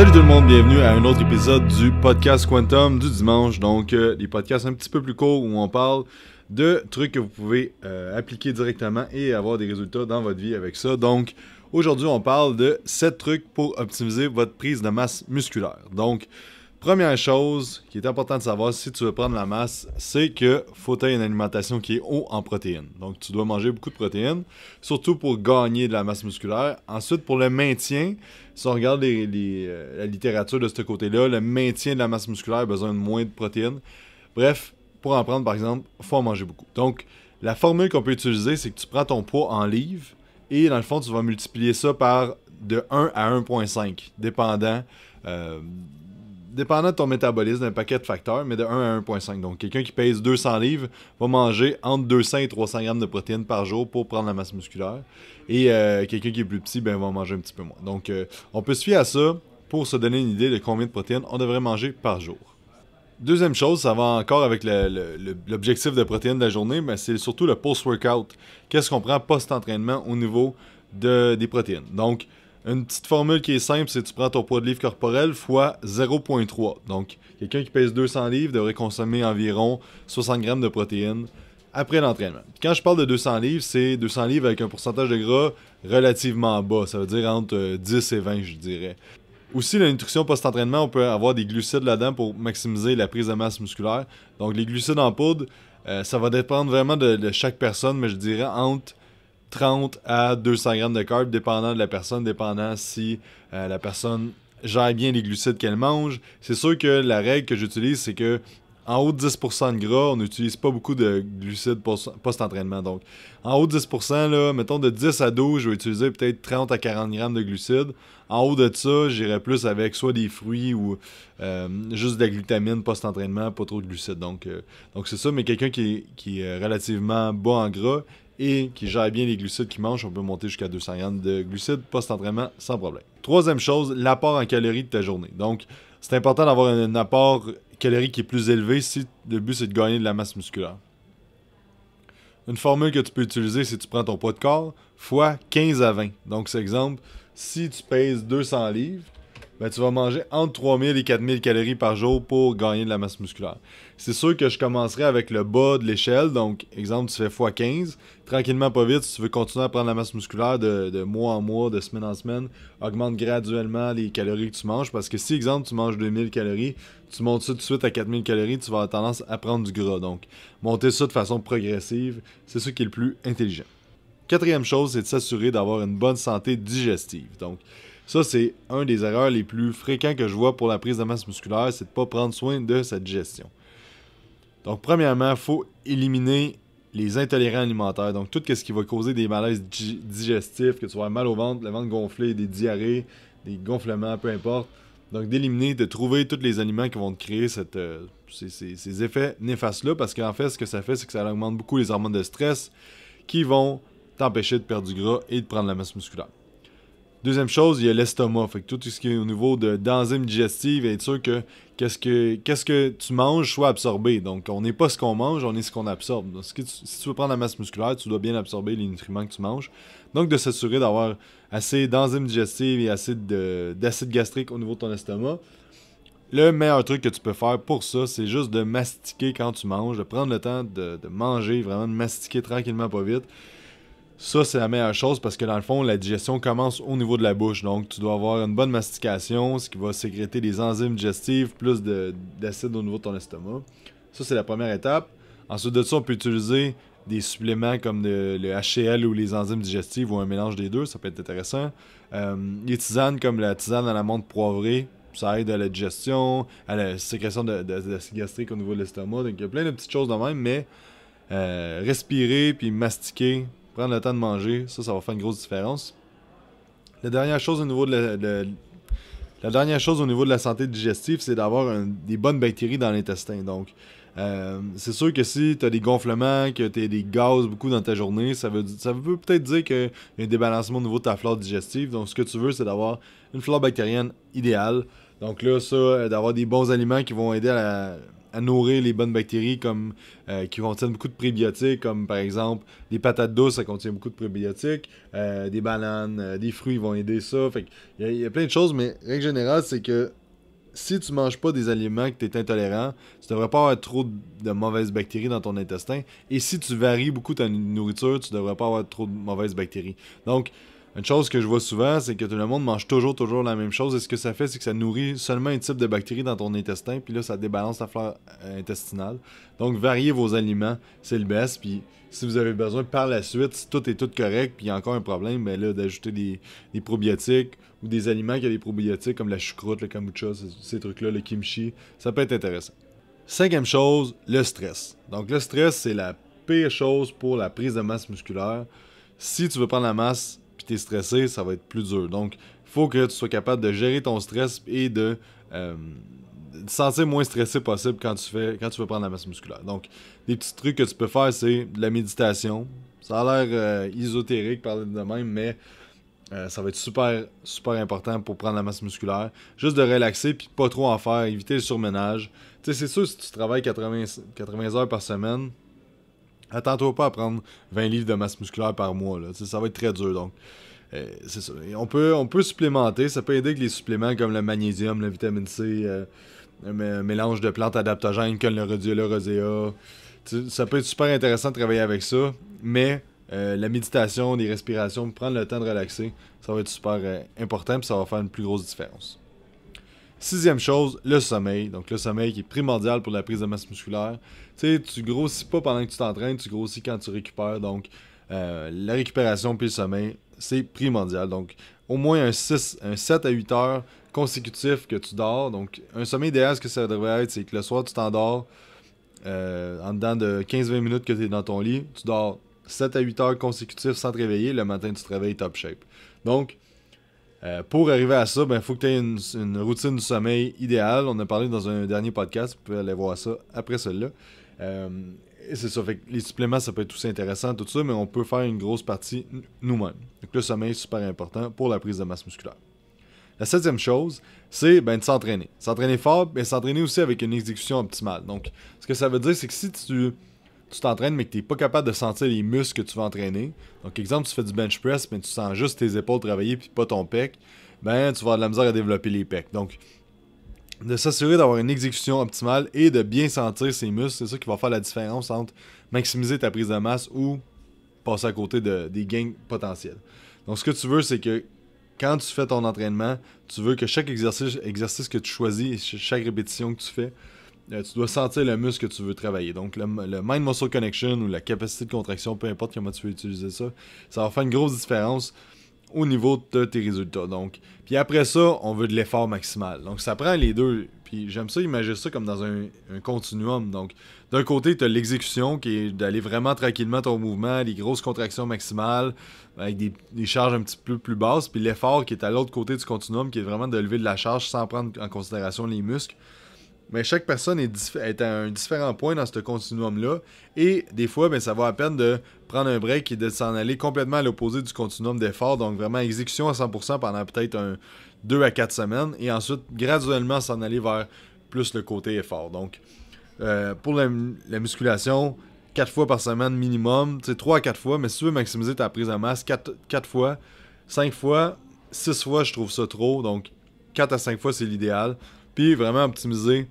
Salut tout le monde, bienvenue à un autre épisode du podcast Quantum du dimanche. Donc, euh, des podcasts un petit peu plus courts où on parle de trucs que vous pouvez euh, appliquer directement et avoir des résultats dans votre vie avec ça. Donc, aujourd'hui, on parle de 7 trucs pour optimiser votre prise de masse musculaire. Donc, Première chose qui est importante de savoir si tu veux prendre la masse, c'est que faut avoir une alimentation qui est haut en protéines. Donc tu dois manger beaucoup de protéines, surtout pour gagner de la masse musculaire. Ensuite, pour le maintien, si on regarde euh, la littérature de ce côté-là, le maintien de la masse musculaire a besoin de moins de protéines. Bref, pour en prendre par exemple, faut en manger beaucoup. Donc la formule qu'on peut utiliser, c'est que tu prends ton poids en livres et dans le fond, tu vas multiplier ça par de 1 à 1.5, dépendant. Euh, dépendant de ton métabolisme, d'un paquet de facteurs, mais de 1 à 1,5. Donc, quelqu'un qui pèse 200 livres va manger entre 200 et 300 grammes de protéines par jour pour prendre la masse musculaire. Et euh, quelqu'un qui est plus petit, ben, va manger un petit peu moins. Donc, euh, on peut se fier à ça pour se donner une idée de combien de protéines on devrait manger par jour. Deuxième chose, ça va encore avec l'objectif de protéines de la journée, mais c'est surtout le post-workout. Qu'est-ce qu'on prend post-entraînement au niveau des protéines? Donc, une petite formule qui est simple, c'est tu prends ton poids de livre corporel fois 0.3. Donc, quelqu'un qui pèse 200 livres devrait consommer environ 60 grammes de protéines après l'entraînement. Quand je parle de 200 livres, c'est 200 livres avec un pourcentage de gras relativement bas. Ça veut dire entre 10 euh, et 20, je dirais. Aussi, la nutrition post-entraînement, on peut avoir des glucides là-dedans pour maximiser la prise de masse musculaire. Donc, les glucides en poudre, euh, ça va dépendre vraiment de chaque personne, mais je dirais entre 30 à 200 grammes de carbs, dépendant de la personne, dépendant si euh, la personne gère bien les glucides qu'elle mange. C'est sûr que la règle que j'utilise, c'est que en haut de 10% de gras, on n'utilise pas beaucoup de glucides post-entraînement. Donc, en haut de 10%, là, mettons de 10 à 12, je vais utiliser peut-être 30 à 40 grammes de glucides. En haut de ça, j'irai plus avec soit des fruits ou euh, juste de la glutamine post-entraînement, pas trop de glucides. Donc, euh, donc c'est ça, mais quelqu'un qui, qui est relativement bas en gras, et qui gère bien les glucides qui mangent, on peut monter jusqu'à 200 grammes de glucides post-entraînement sans problème. Troisième chose, l'apport en calories de ta journée. Donc, c'est important d'avoir un, apport calorique qui est plus élevé si le but c'est de gagner de la masse musculaire. Une formule que tu peux utiliser, si tu prends ton poids de corps fois 15 à 20. Donc, c'est exemple, si tu pèses 200 livres, ben, tu vas manger entre 3000 et 4000 calories par jour pour gagner de la masse musculaire. C'est sûr que je commencerai avec le bas de l'échelle, donc exemple, tu fais x15. Tranquillement, pas vite, si tu veux continuer à prendre la masse musculaire de, mois en mois, de semaine en semaine, augmente graduellement les calories que tu manges parce que si, exemple, tu manges 2000 calories, tu montes ça tout de suite à 4000 calories, tu vas avoir tendance à prendre du gras. Donc, monter ça de façon progressive, c'est ce qui est le plus intelligent. Quatrième chose, c'est de s'assurer d'avoir une bonne santé digestive. Donc, ça, c'est un des erreurs les plus fréquents que je vois pour la prise de masse musculaire, c'est de ne pas prendre soin de sa digestion. Donc, premièrement, il faut éliminer les intolérants alimentaires. Donc, tout ce qui va causer des malaises digestifs, que tu soit mal au ventre, le ventre gonflé, des diarrhées, des gonflements, peu importe. Donc, d'éliminer, de trouver tous les aliments qui vont te créer euh, ces, ces, effets néfastes-là, parce qu'en fait, ce que ça fait, c'est que ça augmente beaucoup les hormones de stress qui vont t'empêcher de perdre du gras et de prendre la masse musculaire. Deuxième chose, il y a l'estomac. tout ce qui est au niveau d'enzymes il digestives, être sûr que qu'est-ce que ce que tu manges soit absorbé. Donc, on n'est pas ce qu'on mange, on est ce qu'on absorbe. Donc, si tu veux prendre la masse musculaire, tu dois bien absorber les nutriments que tu manges. Donc, de s'assurer d'avoir assez d'enzymes digestives et assez d'acide gastrique au niveau de ton estomac. Le meilleur truc que tu peux faire pour ça, c'est juste de mastiquer quand tu manges, de prendre le temps de, de manger, vraiment de mastiquer tranquillement, pas vite. Ça, c'est la meilleure chose parce que dans le fond, la digestion commence au niveau de la bouche. Donc, tu dois avoir une bonne mastication, ce qui va sécréter des enzymes digestives, plus d'acide au niveau de ton estomac. Ça, c'est la première étape. Ensuite de ça, on peut utiliser des suppléments comme le HCL ou les enzymes digestives ou un mélange des deux, ça peut être intéressant. Euh, les tisanes comme la tisane à la menthe poivrée, ça aide à la digestion, à la sécrétion de, de, gastrique au niveau de l'estomac. Donc il y a plein de petites choses de même, mais euh, respirer puis mastiquer, Prendre le temps de manger, ça, ça va faire une grosse différence. La dernière chose au niveau de la, dernière chose au niveau de la santé digestive, c'est d'avoir des bonnes bactéries dans l'intestin. Donc, euh, c'est sûr que si tu as des gonflements, que tu as des gaz beaucoup dans ta journée, ça veut, ça veut peut-être dire qu'il y a un débalancement au niveau de ta flore digestive. Donc, ce que tu veux, c'est d'avoir une flore bactérienne idéale. Donc là, ça, euh, d'avoir des bons aliments qui vont aider à la, à nourrir les bonnes bactéries comme, euh, qui contiennent beaucoup de prébiotiques, comme par exemple des patates douces, ça contient beaucoup de prébiotiques, euh, des bananes, euh, des fruits vont aider ça. il y, a plein de choses, mais règle générale, c'est que si tu manges pas des aliments que tu es intolérant, tu devrais pas avoir trop de mauvaises bactéries dans ton intestin. Et si tu varies beaucoup ta nourriture, tu devrais pas avoir trop de mauvaises bactéries. Donc, une chose que je vois souvent, c'est que tout le monde mange toujours, toujours la même chose. Et ce que ça fait, c'est que ça nourrit seulement un type de bactéries dans ton intestin, puis là, ça débalance ta flore euh, intestinale. Donc, variez vos aliments, c'est le best. Puis, si vous avez besoin par la suite, si tout est tout correct, puis il y a encore un problème, ben là, d'ajouter des, probiotiques ou des aliments qui ont des probiotiques, comme la choucroute, le kombucha, ces, ces trucs-là, le kimchi, ça peut être intéressant. Cinquième chose, le stress. Donc, le stress, c'est la pire chose pour la prise de masse musculaire. Si tu veux prendre la masse, puis t'es stressé, ça va être plus dur. Donc, il faut que tu sois capable de gérer ton stress et de euh, te sentir moins stressé possible quand tu fais quand tu veux prendre la masse musculaire. Donc, des petits trucs que tu peux faire, c'est de la méditation. Ça a l'air euh, ésotérique parler de même, mais euh, ça va être super, super important pour prendre la masse musculaire. Juste de relaxer puis pas trop en faire, éviter le surménage. Tu sais, c'est sûr, si tu travailles 80, 80 heures par semaine, attends-toi pas à prendre 20 livres de masse musculaire par mois. Là. Ça va être très dur. Donc, euh, on, peut, on peut supplémenter. Ça peut aider avec les suppléments comme le magnésium, la vitamine C, euh, un mélange de plantes adaptogènes comme le rhodiola rosea. Ça peut être super intéressant de travailler avec ça. Mais euh, la méditation, les respirations, prendre le temps de relaxer, ça va être super important et ça va faire une plus grosse différence. Sixième chose, le sommeil. Donc le sommeil qui est primordial pour la prise de masse musculaire. Tu sais, tu grossis pas pendant que tu t'entraînes, tu grossis quand tu récupères. Donc euh, la récupération puis le sommeil, c'est primordial. Donc au moins un, un 7 à 8 heures consécutifs que tu dors. Donc un sommeil idéal, ce que ça devrait être, c'est que le soir tu t'endors euh, en dedans de 15-20 minutes que tu es dans ton lit, tu dors 7 à 8 heures consécutives sans te réveiller, le matin tu te réveilles top shape. Donc euh, pour arriver à ça, il ben, faut que tu aies une, routine du sommeil idéale. On a parlé dans un dernier podcast, tu peux aller voir ça après celle là euh, c'est ça, que les suppléments, ça peut être aussi intéressant, tout ça, mais on peut faire une grosse partie nous-mêmes. Donc le sommeil est super important pour la prise de masse musculaire. La septième chose, c'est ben, de s'entraîner. S'entraîner fort, mais s'entraîner aussi avec une exécution optimale. Donc, ce que ça veut dire, c'est que si tu tu t'entraînes mais que tu n'es pas capable de sentir les muscles que tu vas entraîner. Donc, exemple, tu fais du bench press, mais tu sens juste tes épaules travailler puis pas ton pec, ben tu vas avoir de la misère à développer les pecs. Donc, de s'assurer d'avoir une exécution optimale et de bien sentir ses muscles, c'est ça qui va faire la différence entre maximiser ta prise de masse ou passer à côté de, des gains potentiels. Donc, ce que tu veux, c'est que quand tu fais ton entraînement, tu veux que chaque exercice, exercice que tu choisis chaque répétition que tu fais, euh, tu dois sentir le muscle que tu veux travailler. Donc, le, mind-muscle connection ou la capacité de contraction, peu importe comment tu veux utiliser ça, ça va faire une grosse différence au niveau de tes résultats. Donc, puis après ça, on veut de l'effort maximal. Donc, ça prend les deux. Puis j'aime ça imaginer ça comme dans un, continuum. Donc, d'un côté, tu as l'exécution qui est d'aller vraiment tranquillement ton mouvement, les grosses contractions maximales avec des charges un petit peu plus basses, puis l'effort qui est à l'autre côté du continuum qui est vraiment de lever de la charge sans prendre en considération les muscles mais chaque personne est, à un différent point dans ce continuum-là. Et des fois, ben, ça va à peine de prendre un break et de s'en aller complètement à l'opposé du continuum d'effort. Donc vraiment exécution à 100% pendant peut-être 2 à 4 semaines. Et ensuite, graduellement s'en aller vers plus le côté effort. Donc euh, pour la, musculation, 4 fois par semaine minimum. C'est 3 à 4 fois. Mais si tu veux maximiser ta prise en masse, 4, 4 fois, 5 fois, 6 fois, je trouve ça trop. Donc 4 à 5 fois, c'est l'idéal. Puis vraiment optimiser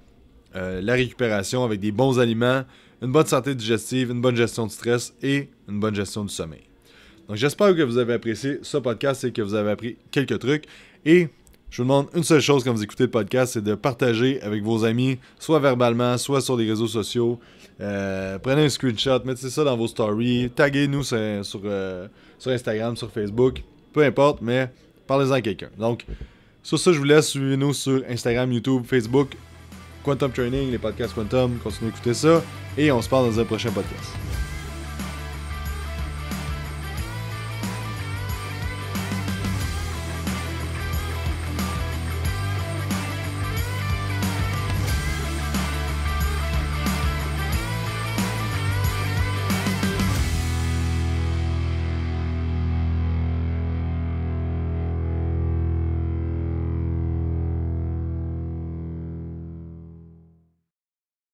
euh, la récupération avec des bons aliments, une bonne santé digestive, une bonne gestion du stress et une bonne gestion du sommeil. Donc j'espère que vous avez apprécié ce podcast et que vous avez appris quelques trucs. Et je vous demande une seule chose quand vous écoutez le podcast, c'est de partager avec vos amis, soit verbalement, soit sur les réseaux sociaux. Euh, prenez un screenshot, mettez ça dans vos stories, taguez-nous sur, euh, sur, Instagram, sur Facebook, peu importe, mais parlez-en à quelqu'un. Donc, sur ça, je vous laisse, suivez-nous sur Instagram, YouTube, Facebook, Quantum Training, les podcasts Quantum, continuez d'écouter ça, et on se parle dans un prochain podcast.